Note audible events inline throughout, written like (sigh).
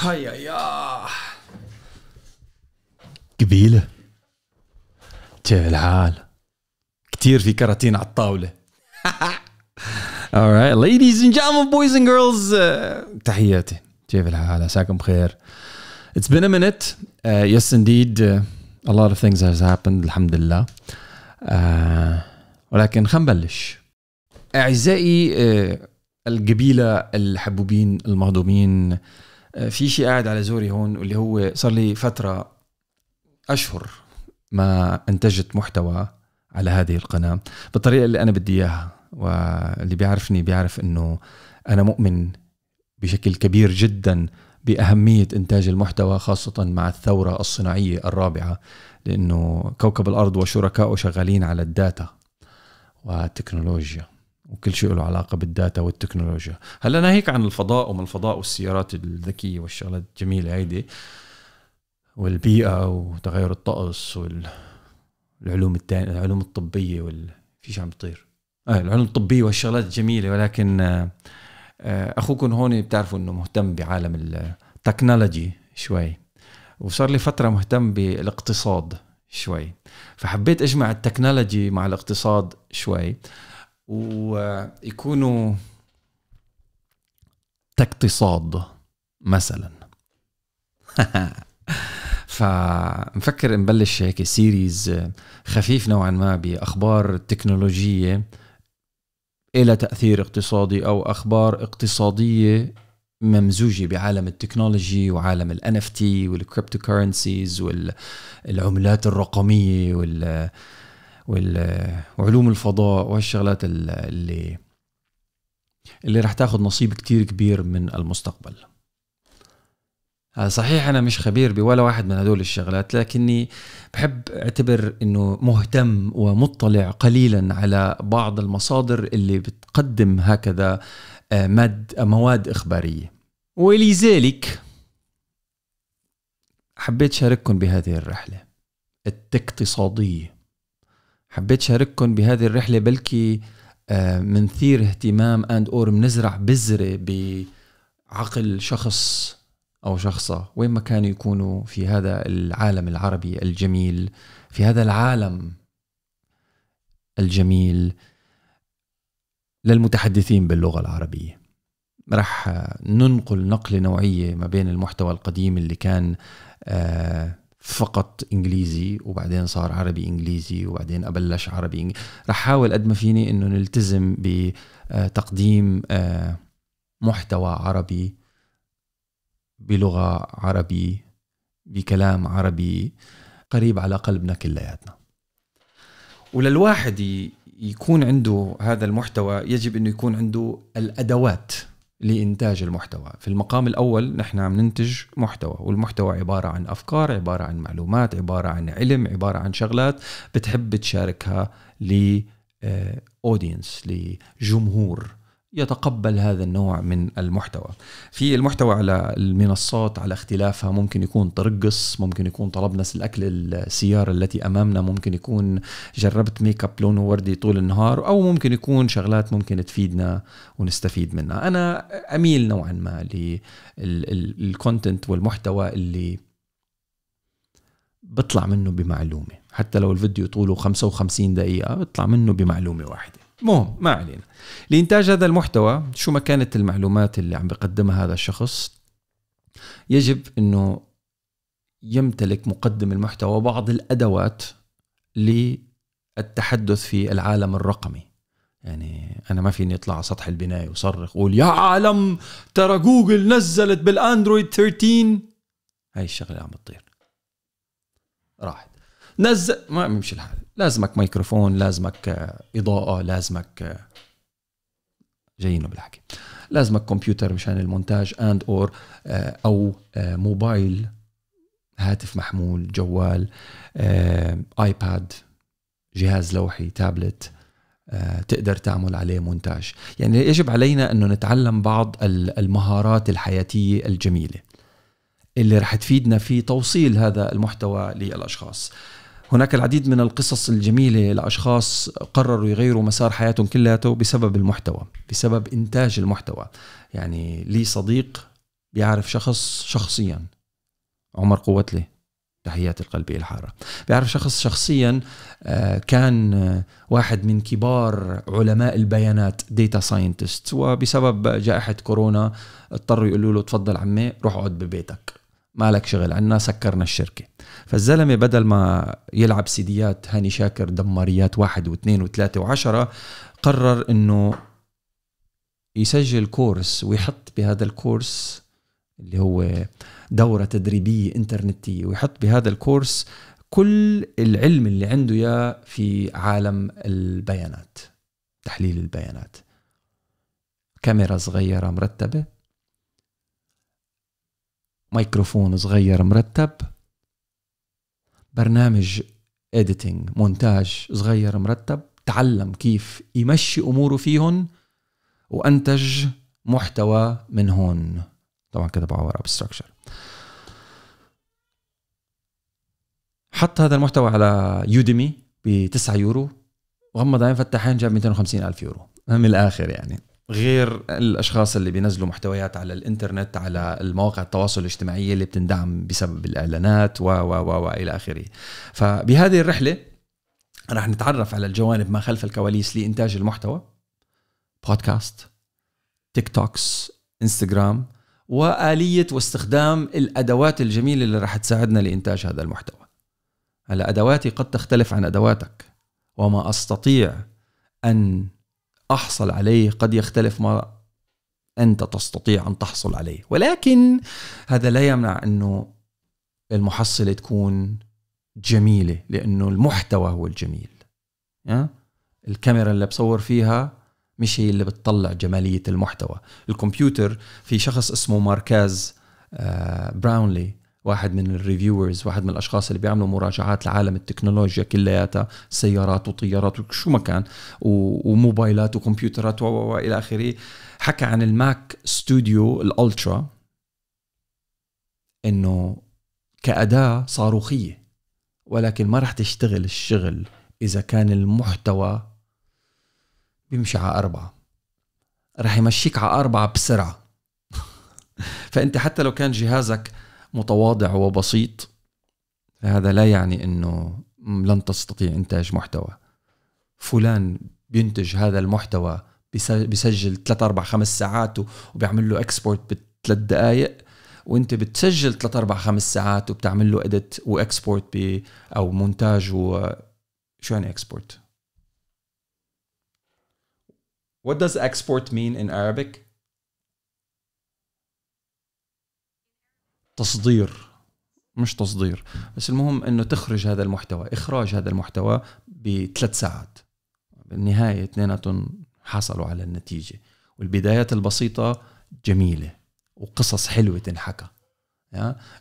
Hei, ja. قبيلة تاع العال كتير في كراتين على الطاولة (laughs) Alright, ladies and gentlemen, boys and girls uh, تحياتي كيف الحال عساكم بخير It's been a minute uh, Yes indeed uh, A lot of things has happened الحمد لله uh, ولكن خنبلش أعزائي uh, القبيلة الحبوبين المهضومين آه، في شيء قاعد على زوري هون واللي هو صار لي فتره اشهر ما انتجت محتوى على هذه القناه بالطريقه اللي انا بدي اياها واللي بيعرفني بيعرف انه انا مؤمن بشكل كبير جدا باهميه انتاج المحتوى خاصه مع الثوره الصناعيه الرابعه لانه كوكب الارض وشركائه شغالين على الداتا والتكنولوجيا وكل شيء له علاقه بالداتا والتكنولوجيا هلا ناهيك عن الفضاء ومن الفضاء والسيارات الذكيه والشغلات الجميله هيدي والبيئه وتغير الطقس والعلوم التانية العلوم الطبيه وال في شيء عم يطير آه العلوم الطبيه والشغلات الجميله ولكن آه, آه، اخوكم هون بتعرفوا انه مهتم بعالم التكنولوجي شوي وصار لي فتره مهتم بالاقتصاد شوي فحبيت اجمع التكنولوجي مع الاقتصاد شوي ويكونوا تكتصاد مثلا (laughs) فمفكر نبلش هيك سيريز خفيف نوعا ما باخبار تكنولوجيه إلى تأثير اقتصادي أو أخبار اقتصادية ممزوجة بعالم التكنولوجي وعالم اف NFT والكريبتو كرنسيز والعملات الرقمية وال وعلوم الفضاء وهالشغلات اللي اللي رح تاخذ نصيب كتير كبير من المستقبل آه، صحيح أنا مش خبير بولا واحد من هدول الشغلات لكني بحب أعتبر أنه مهتم ومطلع قليلا على بعض المصادر اللي بتقدم هكذا آه، مد مواد إخبارية ولذلك حبيت شارككم بهذه الرحلة التكتصادية حبيت شارككم بهذه الرحلة بلكي آه، منثير اهتمام اند اور منزرع بذرة بعقل شخص أو شخصة وين ما كانوا يكونوا في هذا العالم العربي الجميل في هذا العالم الجميل للمتحدثين باللغة العربية رح ننقل نقلة نوعية ما بين المحتوى القديم اللي كان آه، فقط انجليزي وبعدين صار عربي انجليزي وبعدين ابلش عربي إنجليزي. رح حاول قد ما فيني انه نلتزم بتقديم آه، آه، محتوى عربي بلغه عربي بكلام عربي قريب على قلبنا كلياتنا وللواحد يكون عنده هذا المحتوى يجب انه يكون عنده الادوات لإنتاج المحتوى في المقام الأول نحن عم ننتج محتوى والمحتوى عبارة عن أفكار عبارة عن معلومات عبارة عن علم عبارة عن شغلات بتحب تشاركها لأودينس آه، لجمهور يتقبل هذا النوع من المحتوى في المحتوى على المنصات على اختلافها ممكن يكون ترقص ممكن يكون طلبنا الأكل السيارة التي أمامنا ممكن يكون جربت ميك اب لونه وردي طول النهار أو ممكن يكون شغلات ممكن تفيدنا ونستفيد منها أنا أميل نوعا ما للكونتنت والمحتوى اللي بطلع منه بمعلومة حتى لو الفيديو طوله 55 دقيقة بطلع منه بمعلومة واحدة مهم ما علينا لإنتاج هذا المحتوى شو ما كانت المعلومات اللي عم بقدمها هذا الشخص يجب أنه يمتلك مقدم المحتوى بعض الأدوات للتحدث في العالم الرقمي يعني انا ما فيني اطلع على سطح البنايه وصرخ قول يا عالم ترى جوجل نزلت بالاندرويد 13 هاي الشغله عم بتطير راحت نزل ما بيمشي الحال لازمك ميكروفون لازمك آه، اضاءه لازمك آه، جايين بالحكي لازمك كمبيوتر مشان المونتاج اند اور آه، او موبايل هاتف محمول جوال ايباد جهاز لوحي تابلت تقدر تعمل عليه مونتاج يعني يجب علينا أنه نتعلم بعض المهارات الحياتية الجميلة اللي رح تفيدنا في توصيل هذا المحتوى للأشخاص هناك العديد من القصص الجميلة لأشخاص قرروا يغيروا مسار حياتهم كلياته بسبب المحتوى بسبب إنتاج المحتوى يعني لي صديق بيعرف شخص شخصيا عمر قوتلي تحياتي القلبية الحارة بيعرف شخص شخصيا آه، كان آه، واحد من كبار علماء البيانات ديتا ساينتست وبسبب جائحة كورونا اضطروا يقولوا له تفضل عمي روح اقعد ببيتك مالك شغل عنا سكرنا الشركه فالزلمه بدل ما يلعب سيديات هاني شاكر دماريات واحد واثنين وثلاثه وعشره قرر انه يسجل كورس ويحط بهذا الكورس اللي هو دوره تدريبيه انترنتيه ويحط بهذا الكورس كل العلم اللي عنده اياه في عالم البيانات تحليل البيانات كاميرا صغيره مرتبه ميكروفون صغير مرتب برنامج اديتنج مونتاج صغير مرتب تعلم كيف يمشي اموره فيهم وانتج محتوى من هون طبعا كده اب ستراكشر حط هذا المحتوى على يوديمي ب 9 يورو وغمض عين فتح عين جاب 250 الف يورو من الاخر يعني غير الاشخاص اللي بينزلوا محتويات على الانترنت على المواقع التواصل الاجتماعي اللي بتندعم بسبب الاعلانات و و و والى اخره فبهذه الرحله راح نتعرف على الجوانب ما خلف الكواليس لانتاج المحتوى بودكاست تيك توكس انستغرام واليه واستخدام الادوات الجميله اللي راح تساعدنا لانتاج هذا المحتوى هلا ادواتي قد تختلف عن ادواتك وما استطيع ان احصل عليه قد يختلف ما انت تستطيع ان تحصل عليه ولكن هذا لا يمنع انه المحصله تكون جميله لانه المحتوى هو الجميل الكاميرا اللي بصور فيها مش هي اللي بتطلع جماليه المحتوى الكمبيوتر في شخص اسمه ماركاز آه، براونلي واحد من الريفيورز واحد من الاشخاص اللي بيعملوا مراجعات لعالم التكنولوجيا كلياتها سيارات وطيارات وشو ما كان وموبايلات وكمبيوترات والى اخره حكى عن الماك ستوديو الالترا انه كاداه صاروخيه ولكن ما راح تشتغل الشغل اذا كان المحتوى بيمشي على اربعه راح يمشيك على اربعه بسرعه (laughs) فانت حتى لو كان جهازك متواضع وبسيط هذا لا يعني انه لن تستطيع انتاج محتوى فلان بينتج هذا المحتوى بيسجل 3 4 5 ساعات وبيعمل له اكسبورت بثلاث دقائق وانت بتسجل 3 4 5 ساعات وبتعمل له اديت واكسبورت ب او مونتاج و شو يعني اكسبورت What does export mean in Arabic? تصدير مش تصدير بس المهم انه تخرج هذا المحتوى اخراج هذا المحتوى بثلاث ساعات بالنهايه اثنيناتهم حصلوا على النتيجه والبدايات البسيطه جميله وقصص حلوه تنحكى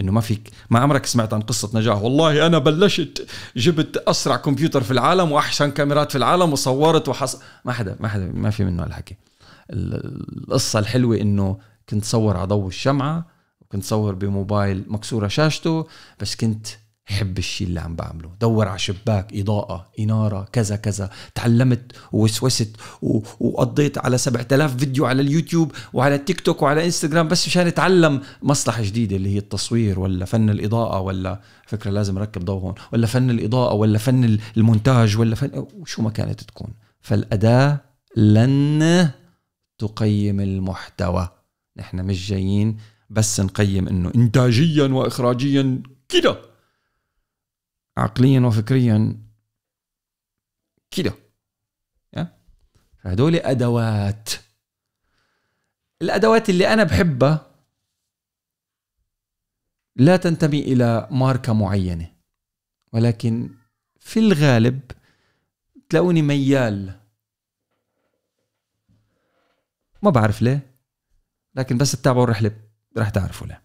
انه ما فيك ما عمرك سمعت عن قصه نجاح والله انا بلشت جبت اسرع كمبيوتر في العالم واحسن كاميرات في العالم وصورت وحص ما حدا ما حدا ما في منه هالحكي القصه الحلوه انه كنت صور على ضوء الشمعه كنت صور بموبايل مكسوره شاشته بس كنت حب الشيء اللي عم بعمله دور على شباك إضاءة إنارة كذا كذا تعلمت ووسوست و... وقضيت على 7000 فيديو على اليوتيوب وعلى التيك توك وعلى انستغرام بس مشان اتعلم مصلحة جديدة اللي هي التصوير ولا فن الإضاءة ولا فكرة لازم أركب ضوء هون ولا فن الإضاءة ولا فن المونتاج ولا فن شو ما كانت تكون فالأداة لن تقيم المحتوى نحن مش جايين بس نقيم انه انتاجيا واخراجيا كده عقليا وفكريا كده فهدول ادوات الادوات اللي انا بحبها لا تنتمي الى ماركه معينه ولكن في الغالب تلاقوني ميال ما بعرف ليه لكن بس تتابعوا الرحله رح تعرفوا ليه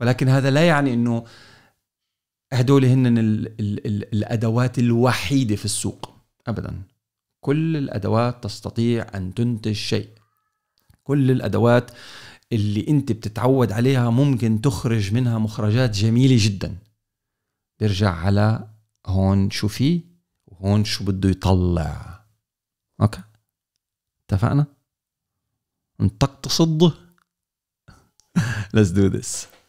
ولكن هذا لا يعني انه هدول هن الـ الـ الـ الادوات الوحيده في السوق ابدا كل الادوات تستطيع ان تنتج شيء كل الادوات اللي انت بتتعود عليها ممكن تخرج منها مخرجات جميله جدا بيرجع على هون شو في وهون شو بده يطلع اوكي اتفقنا انت تقتصد Let's do this.